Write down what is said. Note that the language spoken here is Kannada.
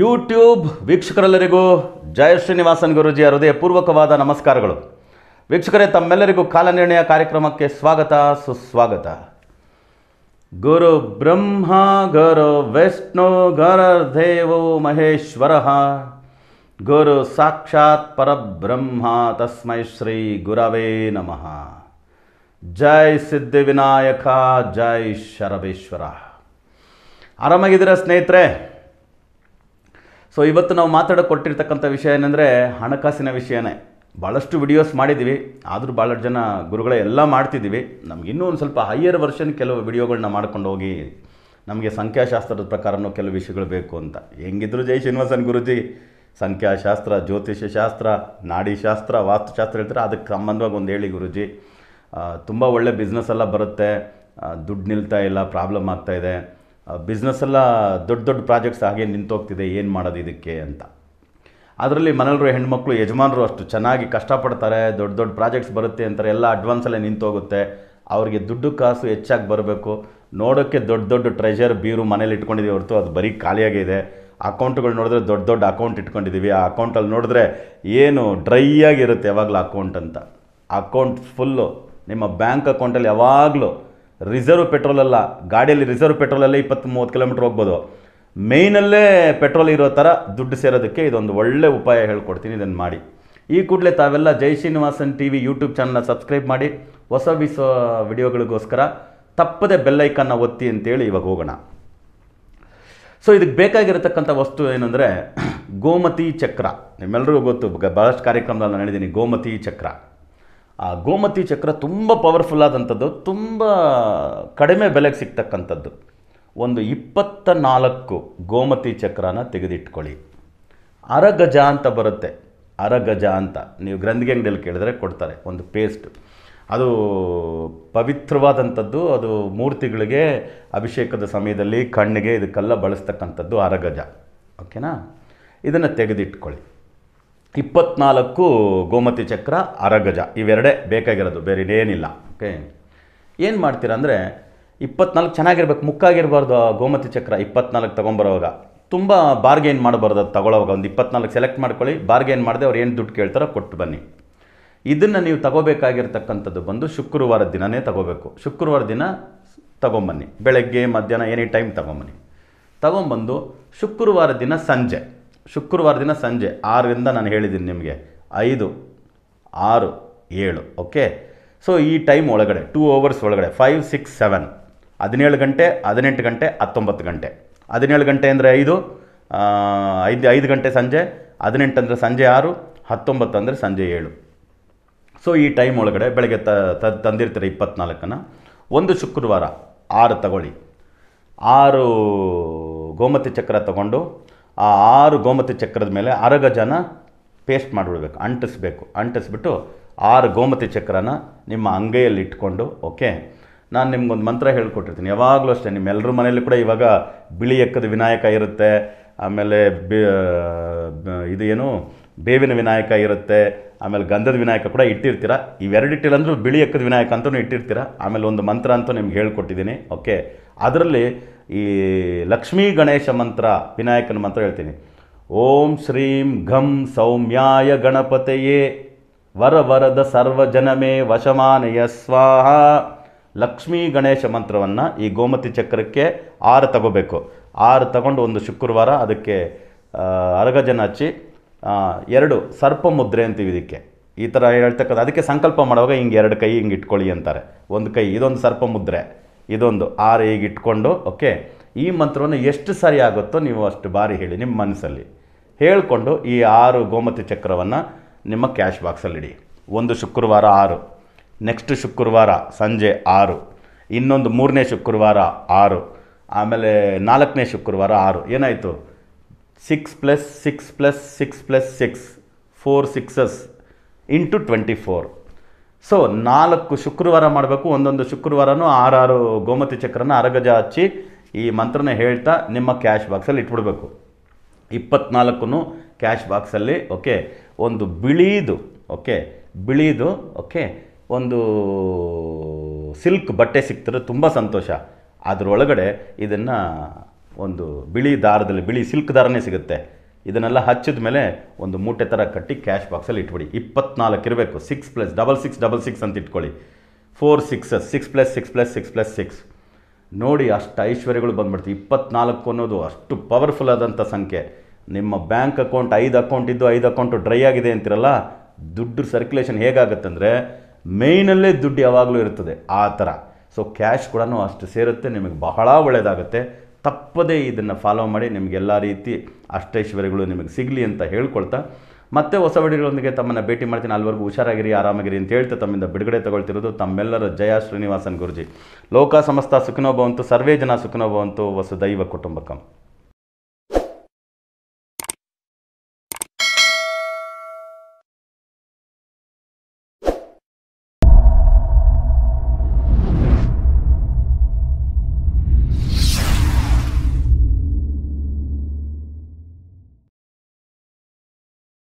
ಯೂಟ್ಯೂಬ್ ವೀಕ್ಷಕರೆಲ್ಲರಿಗೂ ಜಯ ಶ್ರೀನಿವಾಸನ್ ಗುರುಜಿಯ ಹೃದಯಪೂರ್ವಕವಾದ ನಮಸ್ಕಾರಗಳು ವೀಕ್ಷಕರೇ ತಮ್ಮೆಲ್ಲರಿಗೂ ಕಾಲನಿರ್ಣಯ ಕಾರ್ಯಕ್ರಮಕ್ಕೆ ಸ್ವಾಗತ ಸುಸ್ವಾಗತ ಗುರು ಬ್ರಹ್ಮ ಗುರು ವಿಷ್ಣು ದೇವೋ ಮಹೇಶ್ವರ ಗುರು ಸಾಕ್ಷಾತ್ ಪರಬ್ರಹ್ಮ ತಸ್ಮೈ ಶ್ರೀ ಗುರವೇ ನಮಃ ಜೈ ವಿನಾಯಕ ಜೈ ಶರಬೇಶ್ವರ ಆರಾಮಾಗಿದ್ದೀರಾ ಸ್ನೇಹಿತರೆ ಸೊ ಇವತ್ತು ನಾವು ಮಾತಾಡೋ ಕೊಟ್ಟಿರ್ತಕ್ಕಂಥ ವಿಷಯ ಏನಂದರೆ ಹಣಕಾಸಿನ ವಿಷಯನೇ ಭಾಳಷ್ಟು ವಿಡಿಯೋಸ್ ಮಾಡಿದ್ದೀವಿ ಆದರೂ ಭಾಳಷ್ಟು ಜನ ಗುರುಗಳೇ ಎಲ್ಲ ಮಾಡ್ತಿದ್ದೀವಿ ಇನ್ನೂ ಒಂದು ಸ್ವಲ್ಪ ಹೈಯರ್ ವರ್ಷನ್ ಕೆಲವು ವಿಡಿಯೋಗಳನ್ನ ಮಾಡ್ಕೊಂಡು ಹೋಗಿ ನಮಗೆ ಸಂಖ್ಯಾಶಾಸ್ತ್ರದ ಪ್ರಕಾರನೂ ಕೆಲವು ವಿಷಯಗಳು ಬೇಕು ಅಂತ ಹೆಂಗಿದ್ರು ಜೈ ಶ್ರೀನಿವಾಸನ್ ಗುರುಜಿ ಸಂಖ್ಯಾಶಾಸ್ತ್ರ ಜ್ಯೋತಿಷ್ಯಶಾಸ್ತ್ರ ನಾಡಿಶಾಸ್ತ್ರ ವಾಸ್ತುಶಾಸ್ತ್ರ ಹೇಳ್ತಾರೆ ಅದಕ್ಕೆ ಸಂಬಂಧವಾಗಿ ಒಂದು ಹೇಳಿ ಗುರುಜಿ ತುಂಬ ಒಳ್ಳೆ ಬಿಸ್ನೆಸ್ ಎಲ್ಲ ಬರುತ್ತೆ ದುಡ್ಡು ನಿಲ್ತಾ ಇಲ್ಲ ಪ್ರಾಬ್ಲಮ್ ಇದೆ ಬಿಸ್ನೆಸ್ಸೆಲ್ಲ ದೊಡ್ಡ ದೊಡ್ಡ ಪ್ರಾಜೆಕ್ಟ್ಸ್ ಹಾಗೆ ಹೋಗ್ತಿದೆ ಏನು ಮಾಡೋದು ಇದಕ್ಕೆ ಅಂತ ಅದರಲ್ಲಿ ಮನೇಲಿರೋ ಹೆಣ್ಮಕ್ಳು ಯಜಮಾನರು ಅಷ್ಟು ಚೆನ್ನಾಗಿ ಕಷ್ಟಪಡ್ತಾರೆ ದೊಡ್ಡ ದೊಡ್ಡ ಪ್ರಾಜೆಕ್ಟ್ಸ್ ಬರುತ್ತೆ ಅಂತಾರೆ ಎಲ್ಲ ಅಡ್ವಾನ್ಸಲ್ಲೇ ನಿಂತೋಗುತ್ತೆ ಅವರಿಗೆ ದುಡ್ಡು ಕಾಸು ಹೆಚ್ಚಾಗಿ ಬರಬೇಕು ನೋಡೋಕ್ಕೆ ದೊಡ್ಡ ದೊಡ್ಡ ಟ್ರೆಜರ್ ಬೀರು ಮನೇಲಿ ಇಟ್ಕೊಂಡಿದ್ದೀವಿ ಹೊರತು ಅದು ಬರೀ ಖಾಲಿಯಾಗಿದೆ ಅಕೌಂಟ್ಗಳು ನೋಡಿದ್ರೆ ದೊಡ್ಡ ದೊಡ್ಡ ಅಕೌಂಟ್ ಇಟ್ಕೊಂಡಿದ್ದೀವಿ ಆ ಅಕೌಂಟಲ್ಲಿ ನೋಡಿದ್ರೆ ಏನು ಡ್ರೈ ಆಗಿರುತ್ತೆ ಯಾವಾಗಲೂ ಅಕೌಂಟ್ ಅಂತ ಅಕೌಂಟ್ ಫುಲ್ಲು ನಿಮ್ಮ ಬ್ಯಾಂಕ್ ಅಕೌಂಟಲ್ಲಿ ಯಾವಾಗಲೂ ರಿಸರ್ವ್ ಪೆಟ್ರೋಲಲ್ಲ ಗಾಡಿಯಲ್ಲಿ ರಿಸರ್ವ್ ಪೆಟ್ರೋಲಲ್ಲೇ ಇಪ್ಪತ್ತು ಮೂವತ್ತು ಕಿಲೋಮೀಟ್ರ್ ಹೋಗ್ಬೋದು ಮೇಯ್ನಲ್ಲೇ ಪೆಟ್ರೋಲ್ ಇರೋ ಥರ ದುಡ್ಡು ಸೇರೋದಕ್ಕೆ ಇದೊಂದು ಒಳ್ಳೆ ಉಪಾಯ ಹೇಳ್ಕೊಡ್ತೀನಿ ಇದನ್ನು ಮಾಡಿ ಈ ಕೂಡಲೇ ತಾವೆಲ್ಲ Jai Srinivasan T V YouTube ಚಾನಲ್ನ ಸಬ್ಸ್ಕ್ರೈಬ್ ಮಾಡಿ ಹೊಸ ಬಿಸೋ ವಿಡಿಯೋಗಳಿಗೋಸ್ಕರ ತಪ್ಪದೆ ಬೆಲ್ಲೈಕನ್ನ ಒತ್ತಿ ಅಂತೇಳಿ ಇವಾಗ ಹೋಗೋಣ ಸೊ ಇದಕ್ಕೆ ಬೇಕಾಗಿರತಕ್ಕಂಥ ವಸ್ತು ಏನಂದರೆ ಗೋಮತಿ ಚಕ್ರ ನಿಮ್ಮೆಲ್ಲರಿಗೂ ಗೊತ್ತು ಬಹಳಷ್ಟು ಕಾರ್ಯಕ್ರಮದಲ್ಲಿ ನಾನು ಹೇಳಿದ್ದೀನಿ ಗೋಮತಿ ಚಕ್ರ ಆ ಗೋಮತಿ ಚಕ್ರ ತುಂಬ ಪವರ್ಫುಲ್ ಆದಂಥದ್ದು ತುಂಬ ಕಡಿಮೆ ಬೆಲೆಗೆ ಸಿಗ್ತಕ್ಕಂಥದ್ದು ಒಂದು ಇಪ್ಪತ್ತ ನಾಲ್ಕು ಗೋಮತಿ ಚಕ್ರನ ತೆಗೆದಿಟ್ಕೊಳ್ಳಿ ಅರಗಜ ಅಂತ ಬರುತ್ತೆ ಅರಗಜ ಅಂತ ನೀವು ಗ್ರಂಥಿಗೆ ಅಂಗಡಿಯಲ್ಲಿ ಕೇಳಿದರೆ ಕೊಡ್ತಾರೆ ಒಂದು ಪೇಸ್ಟ್ ಅದು ಪವಿತ್ರವಾದಂಥದ್ದು ಅದು ಮೂರ್ತಿಗಳಿಗೆ ಅಭಿಷೇಕದ ಸಮಯದಲ್ಲಿ ಕಣ್ಣಿಗೆ ಇದಕ್ಕೆಲ್ಲ ಬಳಸ್ತಕ್ಕಂಥದ್ದು ಅರಗಜ ಓಕೆನಾ ಇದನ್ನು ತೆಗೆದಿಟ್ಕೊಳ್ಳಿ ಇಪ್ಪತ್ನಾಲ್ಕು ಗೋಮತಿ ಚಕ್ರ ಅರಗಜ ಇವೆರಡೇ ಬೇಕಾಗಿರೋದು ಬೇರೆ ಏನಿಲ್ಲ ಓಕೆ ಏನು ಮಾಡ್ತೀರ ಅಂದರೆ ಇಪ್ಪತ್ನಾಲ್ಕು ಚೆನ್ನಾಗಿರ್ಬೇಕು ಮುಕ್ಕಾಗಿರಬಾರ್ದು ಗೋಮತಿ ಚಕ್ರ ಇಪ್ಪತ್ನಾಲ್ಕು ತೊಗೊಂಬರೋವಾಗ ತುಂಬ ಬಾರ್ಗೇನ್ ಮಾಡಬಾರ್ದು ಅದು ತಗೊಳ್ಳೋವಾಗ ಒಂದು ಇಪ್ಪತ್ನಾಲ್ಕು ಸೆಲೆಕ್ಟ್ ಮಾಡ್ಕೊಳ್ಳಿ ಬಾರ್ಗೇನ್ ಮಾಡಿದೆ ಅವ್ರು ಏನು ದುಡ್ಡು ಕೇಳ್ತಾರೋ ಕೊಟ್ಟು ಬನ್ನಿ ಇದನ್ನು ನೀವು ತಗೋಬೇಕಾಗಿರ್ತಕ್ಕಂಥದ್ದು ಬಂದು ಶುಕ್ರವಾರ ದಿನವೇ ತಗೋಬೇಕು ಶುಕ್ರವಾರ ದಿನ ತಗೊಂಬನ್ನಿ ಬೆಳಗ್ಗೆ ಮಧ್ಯಾಹ್ನ ಎನಿ ಟೈಮ್ ತೊಗೊಂಬನ್ನಿ ತೊಗೊಂಬಂದು ಶುಕ್ರವಾರ ದಿನ ಸಂಜೆ ಶುಕ್ರವಾರ ದಿನ ಸಂಜೆ ಆರರಿಂದ ನಾನು ಹೇಳಿದ್ದೀನಿ ನಿಮಗೆ ಐದು ಆರು ಏಳು ಓಕೆ ಸೊ ಈ ಟೈಮ್ ಒಳಗಡೆ ಟೂ ಅವರ್ಸ್ ಒಳಗಡೆ ಫೈವ್ ಸಿಕ್ಸ್ ಸೆವೆನ್ ಹದಿನೇಳು ಗಂಟೆ ಹದಿನೆಂಟು ಗಂಟೆ ಹತ್ತೊಂಬತ್ತು ಗಂಟೆ ಹದಿನೇಳು ಗಂಟೆ ಅಂದರೆ ಐದು ಐದು ಐದು ಗಂಟೆ ಸಂಜೆ ಹದಿನೆಂಟು ಅಂದರೆ ಸಂಜೆ ಆರು ಹತ್ತೊಂಬತ್ತು ಅಂದರೆ ಸಂಜೆ ಏಳು ಸೊ ಈ ಟೈಮ್ ಒಳಗಡೆ ಬೆಳಗ್ಗೆ ತ ತಂದಿರ್ತೀರ ಇಪ್ಪತ್ನಾಲ್ಕನ್ನು ಒಂದು ಶುಕ್ರವಾರ ಆರು ತಗೊಳ್ಳಿ ಆರು ಗೋಮತಿ ಚಕ್ರ ತಗೊಂಡು ಆ ಆರು ಗೋಮತಿ ಚಕ್ರದ ಮೇಲೆ ಅರಗಜನ ಪೇಸ್ಟ್ ಮಾಡಿಬಿಡ್ಬೇಕು ಅಂಟಿಸ್ಬೇಕು ಅಂಟಿಸ್ಬಿಟ್ಟು ಆರು ಗೋಮತಿ ಚಕ್ರನ ನಿಮ್ಮ ಅಂಗೈಯಲ್ಲಿ ಇಟ್ಕೊಂಡು ಓಕೆ ನಾನು ನಿಮ್ಗೊಂದು ಮಂತ್ರ ಹೇಳ್ಕೊಟ್ಟಿರ್ತೀನಿ ಯಾವಾಗಲೂ ಅಷ್ಟೇ ನಿಮ್ಮೆಲ್ಲರ ಮನೆಯಲ್ಲಿ ಕೂಡ ಇವಾಗ ಬಿಳಿ ಎಕ್ಕದ ವಿನಾಯಕ ಇರುತ್ತೆ ಆಮೇಲೆ ಬಿ ಇದು ಏನು ಬೇವಿನ ವಿನಾಯಕ ಇರುತ್ತೆ ಆಮೇಲೆ ಗಂಧದ ವಿನಾಯಕ ಕೂಡ ಇಟ್ಟಿರ್ತೀರ ಇವೆರಡಿಟ್ಟಿಲ್ಲ ಅಂದರೂ ಬಿಳಿ ಎಕ್ಕದ ವಿನಾಯಕ ಅಂತಲೂ ಇಟ್ಟಿರ್ತೀರ ಆಮೇಲೆ ಒಂದು ಮಂತ್ರ ಅಂತೂ ನಿಮ್ಗೆ ಹೇಳ್ಕೊಟ್ಟಿದ್ದೀನಿ ಓಕೆ ಅದರಲ್ಲಿ ಈ ಲಕ್ಷ್ಮೀ ಗಣೇಶ ಮಂತ್ರ ವಿನಾಯಕನ ಮಂತ್ರ ಹೇಳ್ತೀನಿ ಓಂ ಶ್ರೀಂ ಘಂ ಸೌಮ್ಯಾಯ ಗಣಪತಯೇ ವರ ವರದ ಜನಮೇ ವಶಮಾನಯ ಸ್ವಾಹ ಲಕ್ಷ್ಮೀ ಗಣೇಶ ಮಂತ್ರವನ್ನು ಈ ಗೋಮತಿ ಚಕ್ರಕ್ಕೆ ಆರು ತಗೋಬೇಕು ಆರು ತಗೊಂಡು ಒಂದು ಶುಕ್ರವಾರ ಅದಕ್ಕೆ ಅರಗಜನ ಹಚ್ಚಿ ಎರಡು ಸರ್ಪ ಮುದ್ರೆ ಅಂತೀವಿ ಇದಕ್ಕೆ ಈ ಥರ ಹೇಳ್ತಕ್ಕಂಥ ಅದಕ್ಕೆ ಸಂಕಲ್ಪ ಮಾಡುವಾಗ ಹಿಂಗೆ ಎರಡು ಕೈ ಹಿಂಗೆ ಇಟ್ಕೊಳ್ಳಿ ಅಂತಾರೆ ಒಂದು ಕೈ ಇದೊಂದು ಸರ್ಪ ಮುದ್ರೆ ಇದೊಂದು ಆರು ಹೀಗೆ ಇಟ್ಕೊಂಡು ಓಕೆ ಈ ಮಂತ್ರವನ್ನು ಎಷ್ಟು ಸರಿ ಆಗುತ್ತೋ ನೀವು ಅಷ್ಟು ಬಾರಿ ಹೇಳಿ ನಿಮ್ಮ ಮನಸ್ಸಲ್ಲಿ ಹೇಳಿಕೊಂಡು ಈ ಆರು ಗೋಮತಿ ಚಕ್ರವನ್ನು ನಿಮ್ಮ ಕ್ಯಾಶ್ ಇಡಿ ಒಂದು ಶುಕ್ರವಾರ ಆರು ನೆಕ್ಸ್ಟ್ ಶುಕ್ರವಾರ ಸಂಜೆ ಆರು ಇನ್ನೊಂದು ಮೂರನೇ ಶುಕ್ರವಾರ ಆರು ಆಮೇಲೆ ನಾಲ್ಕನೇ ಶುಕ್ರವಾರ ಆರು ಏನಾಯಿತು six plus six plus six plus six four sixes into twenty four so ನಾಲ್ಕು ಶುಕ್ರವಾರ ಮಾಡಬೇಕು ಒಂದೊಂದು ಶುಕ್ರವಾರನೂ ಆರಾರು ಗೋಮತಿ ಚಕ್ರನ ಅರಗಜ ಹಚ್ಚಿ ಈ ಮಂತ್ರನ ಹೇಳ್ತಾ ನಿಮ್ಮ ಕ್ಯಾಶ್ ಬಾಕ್ಸಲ್ಲಿ ಇಟ್ಬಿಡ್ಬೇಕು ಇಪ್ಪತ್ನಾಲ್ಕು ಕ್ಯಾಶ್ ಬಾಕ್ಸಲ್ಲಿ ಓಕೆ ಒಂದು ಬಿಳೀದು ಓಕೆ ಬಿಳೀದು ಓಕೆ ಒಂದು ಸಿಲ್ಕ್ ಬಟ್ಟೆ ಸಿಕ್ತಿದ್ರೆ ತುಂಬ ಸಂತೋಷ ಅದರೊಳಗಡೆ ಇದನ್ನು ಒಂದು ಬಿಳಿ ದಾರದಲ್ಲಿ ಬಿಳಿ ಸಿಲ್ಕ್ ದಾರನೇ ಸಿಗುತ್ತೆ ಇದನ್ನೆಲ್ಲ ಹಚ್ಚಿದ ಮೇಲೆ ಒಂದು ಮೂಟೆ ಥರ ಕಟ್ಟಿ ಕ್ಯಾಶ್ ಬಾಕ್ಸಲ್ಲಿ ಇಟ್ಬಿಡಿ ಇಪ್ಪತ್ನಾಲ್ಕು ಇರಬೇಕು six plus double six double six ಅಂತ ಇಟ್ಕೊಳ್ಳಿ four six six plus six plus six plus six ನೋಡಿ ಅಷ್ಟು ಐಶ್ವರ್ಯಗಳು ಬಂದ್ಬಿಡ್ತೀವಿ ಇಪ್ಪತ್ನಾಲ್ಕು ಅನ್ನೋದು ಅಷ್ಟು ಪವರ್ಫುಲ್ ಆದಂಥ ಸಂಖ್ಯೆ ನಿಮ್ಮ ಬ್ಯಾಂಕ್ ಅಕೌಂಟ್ ಐದು ಅಕೌಂಟ್ ಇದ್ದು ಐದು ಅಕೌಂಟು ಡ್ರೈ ಆಗಿದೆ ಅಂತಿರಲ್ಲ ದುಡ್ಡು ಸರ್ಕ್ಯುಲೇಷನ್ ಹೇಗಾಗುತ್ತಂದರೆ ಮೇಯ್ನಲ್ಲೇ ದುಡ್ಡು ಯಾವಾಗಲೂ ಇರ್ತದೆ ಆ ಥರ ಸೊ ಕ್ಯಾಶ್ ಕೂಡ ಅಷ್ಟು ಸೇರುತ್ತೆ ನಿಮಗೆ ಬಹಳ ಒಳ್ಳೆಯದಾಗುತ್ತೆ ತಪ್ಪದೇ ಇದನ್ನು ಫಾಲೋ ಮಾಡಿ ನಿಮಗೆಲ್ಲ ರೀತಿ ಅಷ್ಟೈಶ್ವರ್ಯಗಳು ನಿಮಗೆ ಸಿಗಲಿ ಅಂತ ಹೇಳ್ಕೊಳ್ತಾ ಮತ್ತೆ ಹೊಸ ವಿಡಿಯೋಗಳೊಂದಿಗೆ ತಮ್ಮನ್ನು ಭೇಟಿ ಮಾಡ್ತೀನಿ ಅಲ್ಲಿವರೆಗೂ ಹುಷಾರಾಗಿರಿ ಆರಾಮಾಗಿರಿ ಅಂತ ಹೇಳ್ತಾ ತಮ್ಮಿಂದ ಬಿಡುಗಡೆ ತಗೊಳ್ತಿರೋದು ತಮ್ಮೆಲ್ಲರ ಜಯ ಶ್ರೀನಿವಾಸನ್ ಗುರುಜಿ ಲೋಕ ಸಮಸ್ತ ಸುಖನೋಭವಂತು ಸರ್ವೇ ಜನ ಸುಖನೋಭವಂತು ವಸುದೈವ ಕುಟುಂಬಕಂ